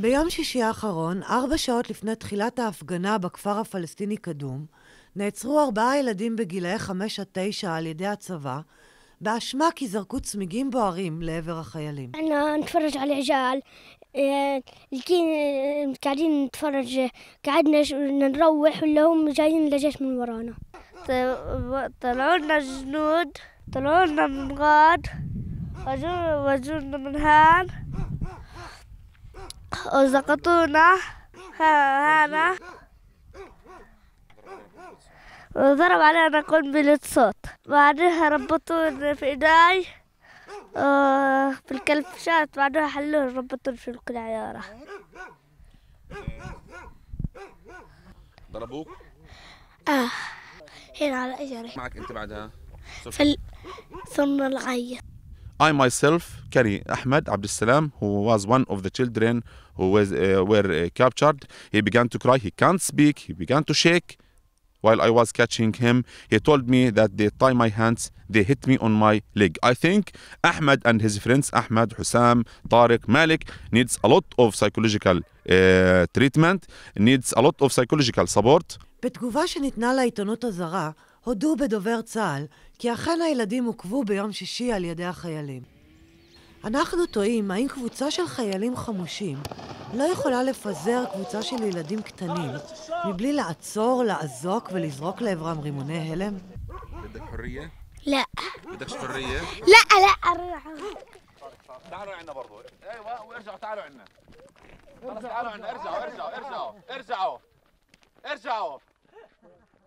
ביום שישי האחרון, ארבע שעות לפני תחילת ההפגנה בכפר הפלסטיני קדום, נעצרו ארבעה ילדים בגילאי חמש עד תשע על ידי הצבא, באשמה כי זרקו צמיגים בוערים לעבר החיילים. אני נתפרש על طلعوا لنا الجنود طلعوا لنا من غاد وجونا من هان وسقطونا هانا وضرب علينا قنبلة صوت بعدها ربطوني في ايداي آه، في الكلفشات بعدها حلوه ربطوني في العيارة ضربوك؟ اه هنا على اجري معك انت بعدها؟ ثم العيط I myself carry Ahmed Salam, who was one of the children who was, uh, were uh, captured. He began to cry. He can't speak. He began to shake. While I was catching him, he told me that they tie my hands, they hit me on my leg. I think Ahmed and his friends, Ahmed, Hussam, Tariq, Malik, needs a lot of psychological uh, treatment, needs a lot of psychological support. הודו בדובר צה"ל כי אכן הילדים עוכבו ביום שישי על ידי החיילים. אנחנו תוהים האם קבוצה של חיילים חמושים לא יכולה לפזר קבוצה של ילדים קטנים מבלי לעצור, לאזוק ולזרוק לעברם רימוני הלם? לא. לא, לא. تعالوا عنا برضو ايوه وارجعوا تعالوا